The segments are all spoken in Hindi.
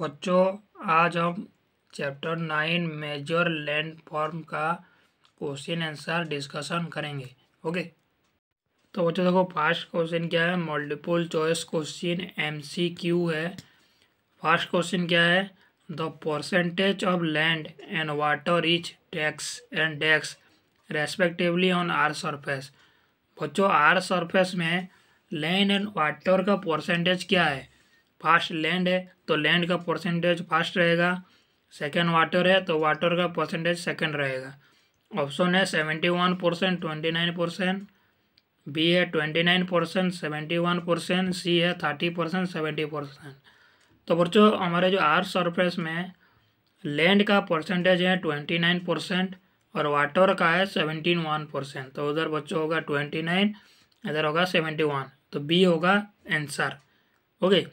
बच्चों आज हम chapter nine major landform का क्वेश्चन आंसर डिस्कशन करेंगे ओके तो बच्चों देखो फर्स्ट क्वेश्चन क्या है मल्टीपल चॉइस क्वेश्चन एमसीक्यू है फर्स्ट क्वेश्चन क्या है the percentage of land and water is dash and dash respectively on our surface बच्चों आर सरफेस में लैंड एंड वाटर का परसेंटेज क्या है फास्ट लैंड है तो लैंड का परसेंटेज फास्ट रहेगा सेकेंड वाटर है तो वाटर का परसेंटेज सेकेंड रहेगा ऑप्शन है seventy one percent twenty nine percent B है twenty nine percent seventy one percent C है थर्टी परसेंट सेवेंटी परसेंट तो बच्चों हमारे जो आर सरफेस में लैंड का परसेंटेज है ट्वेंटी नाइन परसेंट और वाटर का है सेवेंटीन वन परसेंट तो उधर बच्चों होगा ट्वेंटी नाइन इधर होगा सेवेंटी वन तो बी होगा आंसर ओके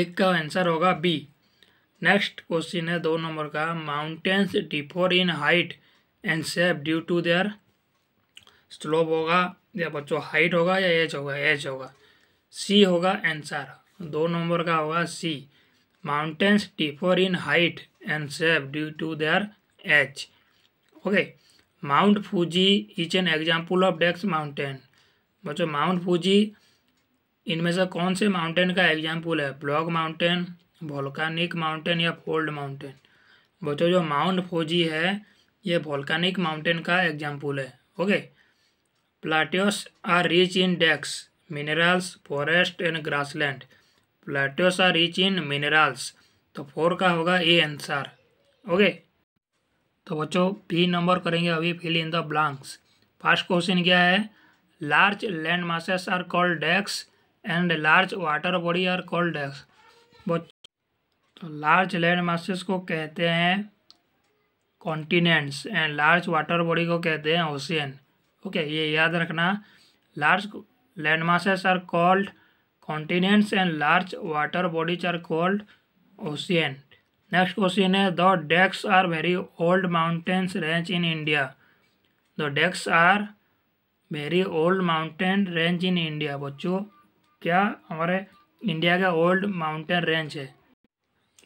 एक का आंसर होगा बी नेक्स्ट क्वेश्चन है दो नंबर का mountains differ in height and shape due to their slope होगा या बच्चों हाइट होगा या एज होगा एज होगा सी होगा आंसर दो नंबर का होगा C mountains differ in height and shape due to their H okay mount Fuji is an example of dash mountain बच्चों माउंट फूजी इनमें से कौन से माउंटेन का एग्जाम्पल है ब्लॉक माउंटेन वोल्कानिक माउंटेन या फोल्ड माउंटेन बच्चों जो माउंट फोजी है ये वोल्कानिक माउंटेन का एग्जाम्पल है okay plateaus are rich in dash minerals forest and grassland plateaus are rich in minerals तो फोर का होगा ए आंसर ओके तो बच्चों पी नंबर करेंगे अभी fill in the blanks first question क्या है large land masses are called dash and large water body are called dash तो लार्ज लैंड मासेस को कहते हैं continents and large water body को कहते हैं ओशियन ओके okay, ये याद रखना large land masses are called continents and large water bodies are called ocean next question है the dash are very old mountains range in India the dash are very old mountain range in India बच्चों क्या हमारे इंडिया का ओल्ड माउंटेन रेंज है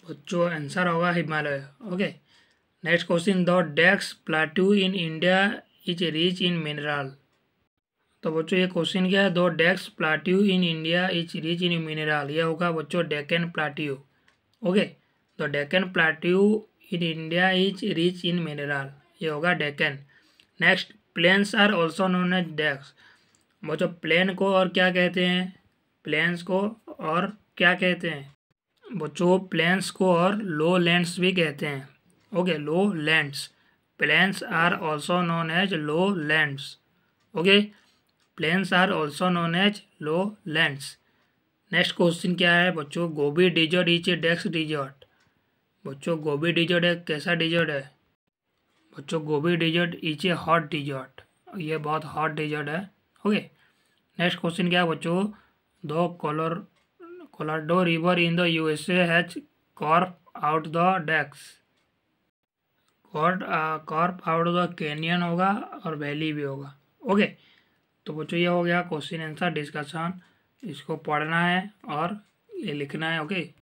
बच्चों आंसर होगा Himalaya okay next question the dash plateau in India is rich in mineral तो बच्चों ये क्वेश्चन क्या है दो dash plateau in India is rich in mineral ये होगा बच्चों डेकन प्लाट्यू ओके तो Deccan plateau in India is rich in mineral ये होगा Deccan next plains are also known as dash बच्चों प्लेन को और क्या कहते हैं प्लेन्स को और क्या कहते हैं बच्चों प्लेन्स को और लो लैंड्स भी कहते हैं okay lowlands plains are also known as lowlands okay plains are also known as lowlands next question क्या है बच्चों गोभी डिजर्ट इच डेक्स डिजर्ट बच्चों गोभी डिजर्ट एक कैसा डिजर्ट है बच्चों Gobi desert is a hot desert ये बहुत हॉट डिजर्ट है ओके नेक्स्ट क्वेश्चन क्या है बच्चों The Colorado River in the USA has carved out the decks. Carved carved out the canyon होगा और वैली भी होगा ओके तो बच्चों ये हो गया क्वेश्चन आंसर डिस्कशन इसको पढ़ना है और ये लिखना है ओके